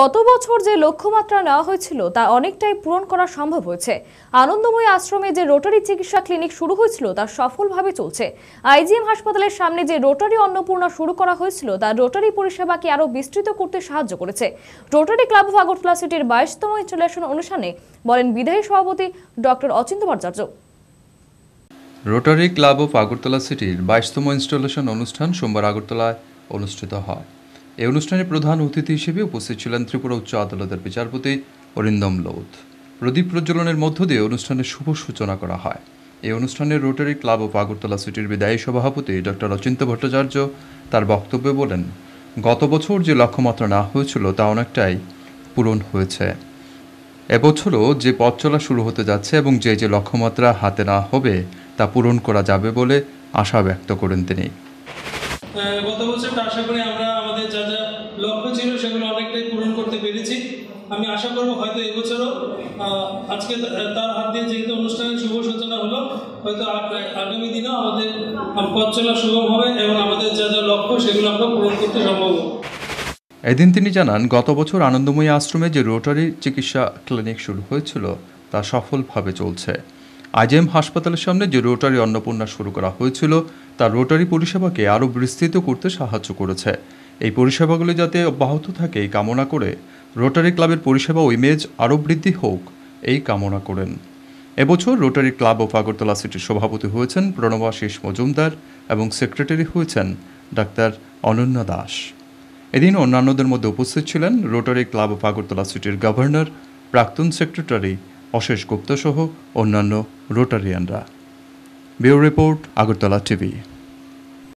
গত বছর যে লক্ষ্যমাত্রা নেওয়া হয়েছিল তা অনেকটাই পূরণ করা সম্ভব হয়েছে আনন্দময় আশ্রমে যে রোটারি চিকিৎসা ক্লিনিক শুরু হয়েছিল তা সফলভাবে চলছে আইজিএম হাসপাতালের সামনে যে রোটারি অন্নপূর্ণা শুরু করা হয়েছিল তা রোটারি পরিষেবাকে আরও বিস্তৃত করতে সাহায্য করেছে রোটারি ক্লাব অফ আগরতলা সিটির বাইশতম ইনস্টলেশন অনুষ্ঠানে বলেন বিদায়ী সভাপতি doctor Achintya Bhattacharya Rotary club of Agartala সিটির বাইশতম ইনস্টলেশন অনুষ্ঠান সোমবার আগরতলায় অনুষ্ঠিত হয় এই অনুষ্ঠানে প্রধান অতিথি হিসেবে উপস্থিত ছিলেন ত্রিপুরা উচ্চ আদালতের বিচারপতি অরিন্দম লৌথ প্রদীপ প্রজ্বলনের মধ্য দিয়ে অনুষ্ঠানের শুভ সূচনা করা হয় এই অনুষ্ঠানে রোটারি ক্লাব ও পাগরতলা সিটির বিদায়ী সভাপতি ডক্টর অচিন্ত ভট্টাচার্য তার বক্তব্যে বলেন গত বছর যে লক্ষ্যমাত্রা না হয়েছিল তা অনেকটাই পূরণ হয়েছে এবছরও যে পথ চলা শুরু হতে যাচ্ছে এবং যে যে লক্ষ্যমাত্রা হাতে না হবে তা পূরণ করা যাবে বলে আশা ব্যক্ত করেন তিনি গত বছর আশা করি আমরা আমাদের আমি আশা করবো হয়তো এবছরও আজকে তার হাত দিয়ে যেহেতু অনুষ্ঠানের শুভ সূচনা হলো হয়তো আগামী দিনেও আমাদের পথ চলা সুগম হবে এবং আমাদের যা যা লক্ষ্য সেগুলো আমরা পূরণ করতে সম্ভব হবো এদিন তিনি জানান গত বছর আনন্দময়ী আশ্রমে যে রোটারি চিকিৎসা ক্লিনিক শুরু হয়েছিল তা সফলভাবে চলছে আইজেম হাসপাতালের সামনে যে রোটারি অন্নপূর্ণা শুরু করা হয়েছিল তা রোটারি পরিষেবাকে আরও বিস্তৃত করতে সাহায্য করেছে এই পরিষেবাগুলি যাতে অব্যাহত থাকে এই কামনা করে রোটারি ক্লাবের পরিষেবা ও ইমেজ আরও বৃদ্ধি হোক এই কামনা করেন এবছর রোটারি ক্লাব অফ আগরতলা সিটির সভাপতি হয়েছেন প্রণবাশিস মজুমদার এবং সেক্রেটারি হয়েছেন ডাক্তার অনন্য দাস এদিন অন্যান্যদের মধ্যে উপস্থিত ছিলেন রোটারি ক্লাব অফ আগরতলা সিটির গভর্নর প্রাক্তন সেক্রেটারি অশেষ গুপ্তসহ অন্যান্য রোটারিয়ানরা ব্যুরো রিপোর্ট আগরতলা টিভি